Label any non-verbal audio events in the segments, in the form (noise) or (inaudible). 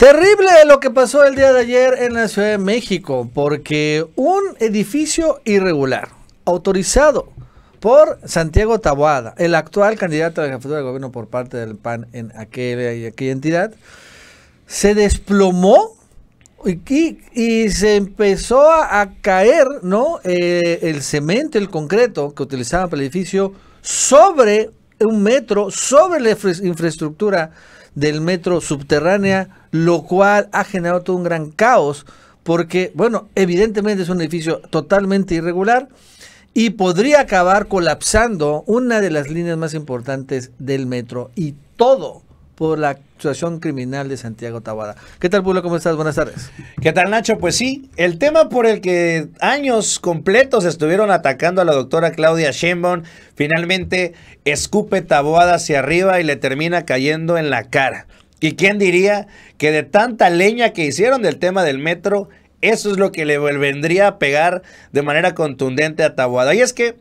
Terrible lo que pasó el día de ayer en la Ciudad de México, porque un edificio irregular, autorizado por Santiago Taboada, el actual candidato a la jefatura de gobierno por parte del PAN en aquella, aquella entidad, se desplomó y, se empezó a, caer ¿no? Eh, el cemento, el concreto que utilizaban para el edificio sobre un metro, sobre la infraestructura del metro subterránea lo cual ha generado todo un gran caos, porque, bueno, evidentemente es un edificio totalmente irregular y podría acabar colapsando una de las líneas más importantes del metro y todo por la actuación criminal de Santiago Tabada. ¿Qué tal, Pueblo? ¿Cómo estás? Buenas tardes. ¿Qué tal, Nacho? Pues sí, el tema por el que años completos estuvieron atacando a la doctora Claudia Sheinbaum, finalmente escupe Taboada hacia arriba y le termina cayendo en la cara. ¿Y quién diría que de tanta leña que hicieron del tema del metro, eso es lo que le vendría a pegar de manera contundente a Taboada? Y es que,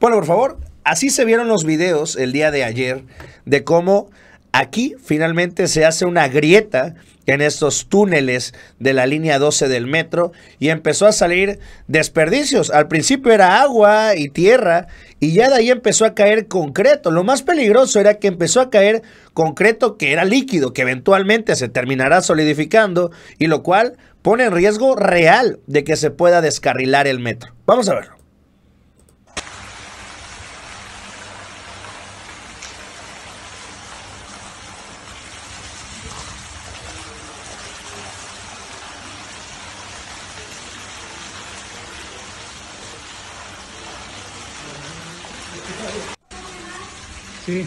bueno, por favor, así se vieron los videos el día de ayer de cómo Aquí finalmente se hace una grieta en estos túneles de la línea 12 del metro y empezó a salir desperdicios. Al principio era agua y tierra y ya de ahí empezó a caer concreto. Lo más peligroso era que empezó a caer concreto que era líquido, que eventualmente se terminará solidificando y lo cual pone en riesgo real de que se pueda descarrilar el metro. Vamos a verlo. Sí.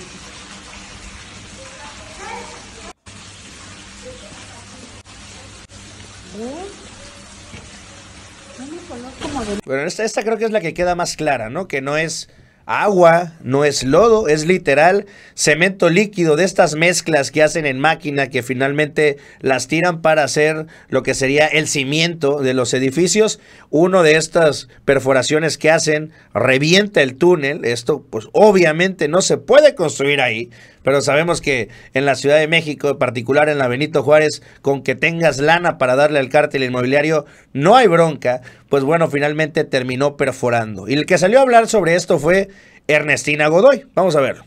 Bueno, esta, esta creo que es la que queda más clara, ¿no? Que no es agua, no es lodo, es literal cemento líquido de estas mezclas que hacen en máquina que finalmente las tiran para hacer lo que sería el cimiento de los edificios. Uno de estas perforaciones que hacen revienta el túnel. Esto pues obviamente no se puede construir ahí pero sabemos que en la Ciudad de México, en particular en la Benito Juárez, con que tengas lana para darle al cártel inmobiliario, no hay bronca, pues bueno, finalmente terminó perforando. Y el que salió a hablar sobre esto fue Ernestina Godoy. Vamos a ver.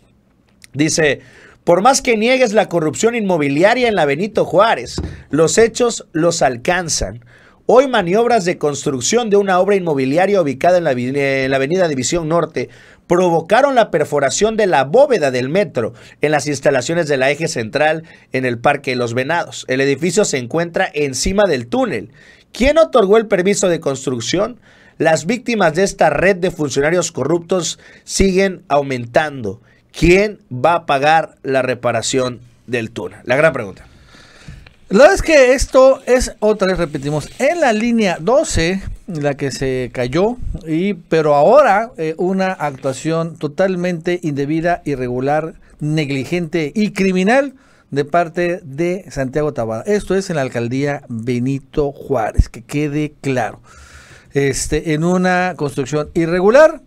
Dice, por más que niegues la corrupción inmobiliaria en la Benito Juárez, los hechos los alcanzan. Hoy maniobras de construcción de una obra inmobiliaria ubicada en la, en la, avenida División Norte provocaron la perforación de la bóveda del metro en las instalaciones de la eje central en el Parque de los Venados. El edificio se encuentra encima del túnel. ¿Quién otorgó el permiso de construcción? Las víctimas de esta red de funcionarios corruptos siguen aumentando. ¿Quién va a pagar la reparación del túnel? La gran pregunta. Lo es que esto es, otra vez repetimos, en la línea 12 la que se cayó, y, pero ahora eh, una actuación totalmente indebida, irregular, negligente y criminal de parte de Santiago Tabada. Esto es en la alcaldía Benito Juárez, que quede claro. Este, en una construcción irregular,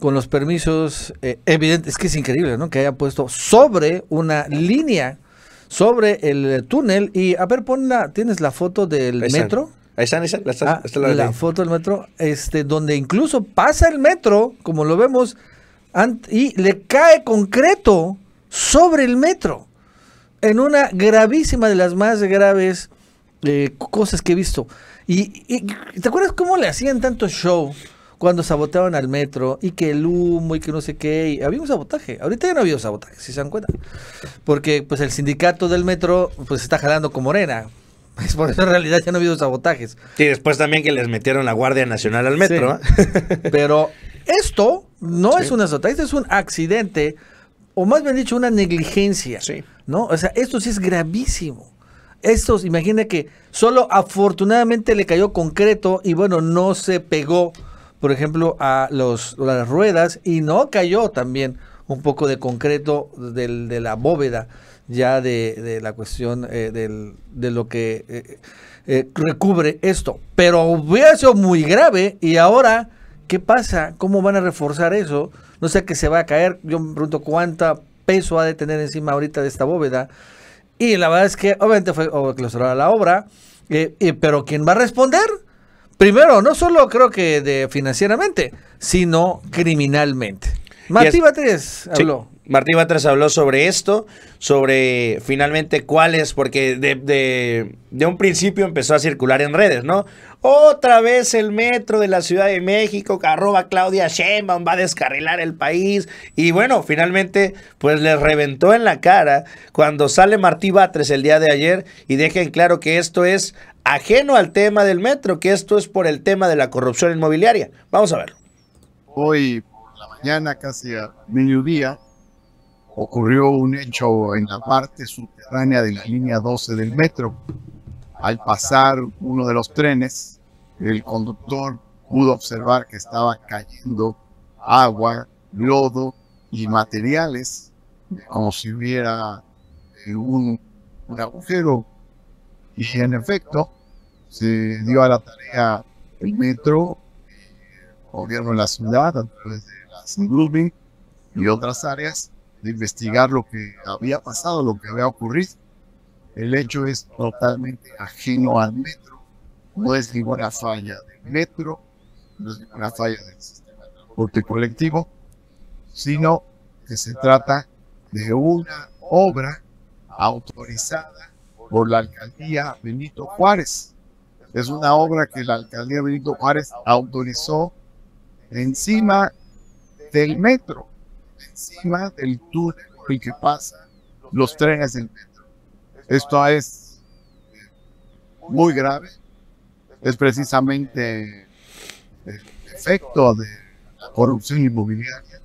con los permisos eh, evidentes, es que es increíble, ¿no? Que haya puesto sobre una línea, sobre el eh, túnel, y a ver, ponla, ¿tienes la foto del metro? Ahí están, la, ah, foto del metro, este, donde incluso pasa el metro, como lo vemos, y le cae concreto sobre el metro, en una gravísima de las más graves eh, cosas que he visto. Y, ¿te acuerdas cómo le hacían tanto show cuando saboteaban al metro y que el humo y que no sé qué? Y había un sabotaje. Ahorita ya no ha habido sabotaje, si se dan cuenta. Porque pues el sindicato del metro pues está jalando con Morena es por eso en realidad ya no ha habido sabotajes. Y después también que les metieron la Guardia Nacional al metro. ¿eh? (laughs) Pero esto no es un esto es un accidente, o más bien dicho, una negligencia. ¿No? O sea, esto sí es gravísimo. esto imagina que solo afortunadamente le cayó concreto y bueno, no se pegó, por ejemplo, a los, las ruedas y no cayó también un poco de concreto de la bóveda ya de, la cuestión eh, del, de lo que eh, eh, recubre esto. Pero hubiera sido muy grave y ahora, ¿qué pasa? ¿Cómo van a reforzar eso? No sé que se va a caer. Yo me pregunto cuánta peso ha de tener encima ahorita de esta bóveda. Y la verdad es que obviamente fue clausurada la obra. pero ¿quién va a responder? Primero, no solo creo que de financieramente, sino criminalmente. Matías Batres habló. Martí Batres habló sobre esto, sobre finalmente cuáles, porque de, un principio empezó a circular en redes, ¿no? Otra vez el metro de la Ciudad de México, arroba Claudia Sheinbaum, va a descarrilar el país. Y bueno, finalmente, pues les reventó en la cara cuando sale Martí Batres el día de ayer y dejen claro que esto es ajeno al tema del metro, que esto es por el tema de la corrupción inmobiliaria. Vamos a verlo. Hoy por la mañana, casi a mediodía, ocurrió un hecho en la parte subterránea de la línea 12 del metro. Al pasar uno de los trenes, el conductor pudo observar que estaba cayendo agua, lodo y materiales, como si hubiera eh, un, agujero. Y en efecto, se dio a la tarea el metro, gobierno de la ciudad a través de las y otras áreas investigar lo que había pasado, lo que había ocurrido. El hecho es totalmente ajeno al metro. No es ninguna falla del metro, no es ninguna falla del sistema de colectivo, sino que se trata de una obra autorizada por la alcaldía Benito Juárez. Es una obra que la alcaldía Benito Juárez autorizó encima del metro encima del túnel que pasa, los trenes del metro. Esto es muy grave. Es precisamente el efecto de la corrupción inmobiliaria,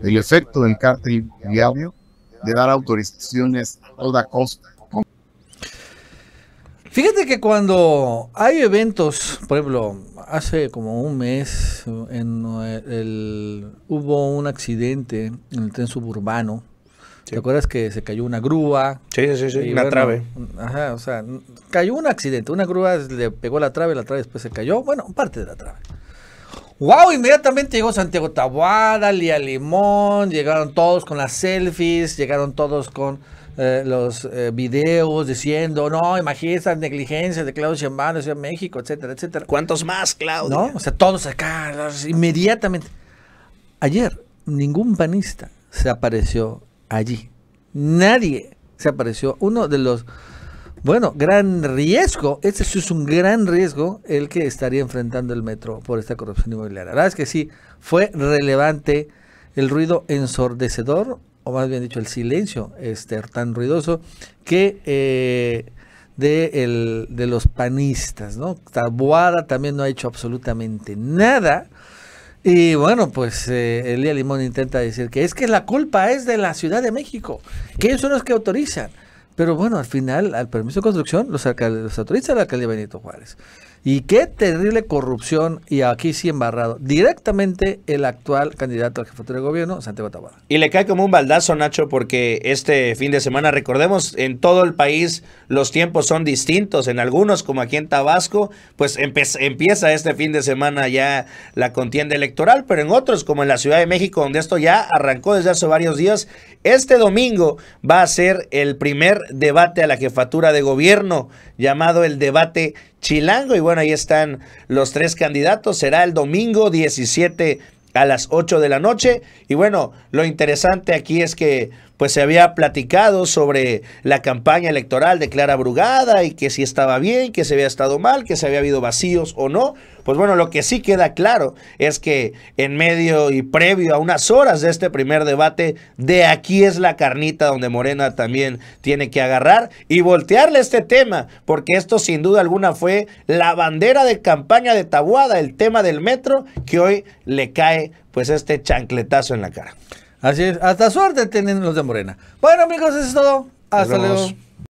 el efecto del cártel inmobiliario de dar autorizaciones a toda costa Fíjate que cuando hay eventos, por ejemplo, hace como un mes eh, hubo un accidente en el tren suburbano. ¿Te acuerdas que se cayó una grúa? Sí, sí, sí, una trave. Ajá, o sea, cayó un accidente. Una grúa le pegó la trave, la trave después se cayó. Bueno, parte de la trave. ¡Wow! Inmediatamente llegó Santiago Tabuada, Lía Limón, llegaron todos con las selfies, llegaron todos con eh, los eh, videos diciendo, no, imagínense las negligencia de Claudio Ciudad en México, etcétera, etcétera. ¿Cuántos más, Claudio? ¿No? O sea, todos acá, inmediatamente. Ayer, ningún panista se apareció allí. Nadie se apareció. Uno de los bueno, gran riesgo. Este es un gran riesgo el que estaría enfrentando el metro por esta corrupción inmobiliaria. La verdad es que sí, fue relevante el ruido ensordecedor, o más bien dicho, el silencio este, tan ruidoso que eh, de, los panistas, ¿no? Taboada también no ha hecho absolutamente nada. Y bueno, pues el eh, Elía Limón intenta decir que es que la culpa es de la Ciudad de México, que ellos son los que autorizan. Pero bueno, al final, al permiso de construcción los, los autoriza la alcaldía Benito Juárez. Y qué terrible corrupción, y aquí sí embarrado, directamente el actual candidato al jefatura de gobierno, Santiago Taboada. Y le cae como un baldazo, Nacho, porque este fin de semana, recordemos, en todo el país los tiempos son distintos. En algunos, como aquí en Tabasco, pues empieza este fin de semana ya la contienda electoral, pero en otros, como en la Ciudad de México, donde esto ya arrancó desde hace varios días, este domingo va a ser el primer debate a la jefatura de gobierno, llamado el debate Chilango. Y bueno, ahí están los tres candidatos. Será el domingo 17 a las 8 de la noche. Y bueno, lo interesante aquí es que pues se había platicado sobre la campaña electoral de Clara Brugada y que si estaba bien, que se había estado mal, que se había habido vacíos o no. Pues bueno, lo que sí queda claro es que en medio y previo a unas horas de este primer debate, de aquí es la carnita donde Morena también tiene que agarrar y voltearle este tema, porque esto sin duda alguna fue la bandera de campaña de Tabuada, el tema del metro, que hoy le cae pues este chancletazo en la cara. Así es. Hasta suerte tienen los de Morena. Bueno, amigos, eso es todo. Hasta luego.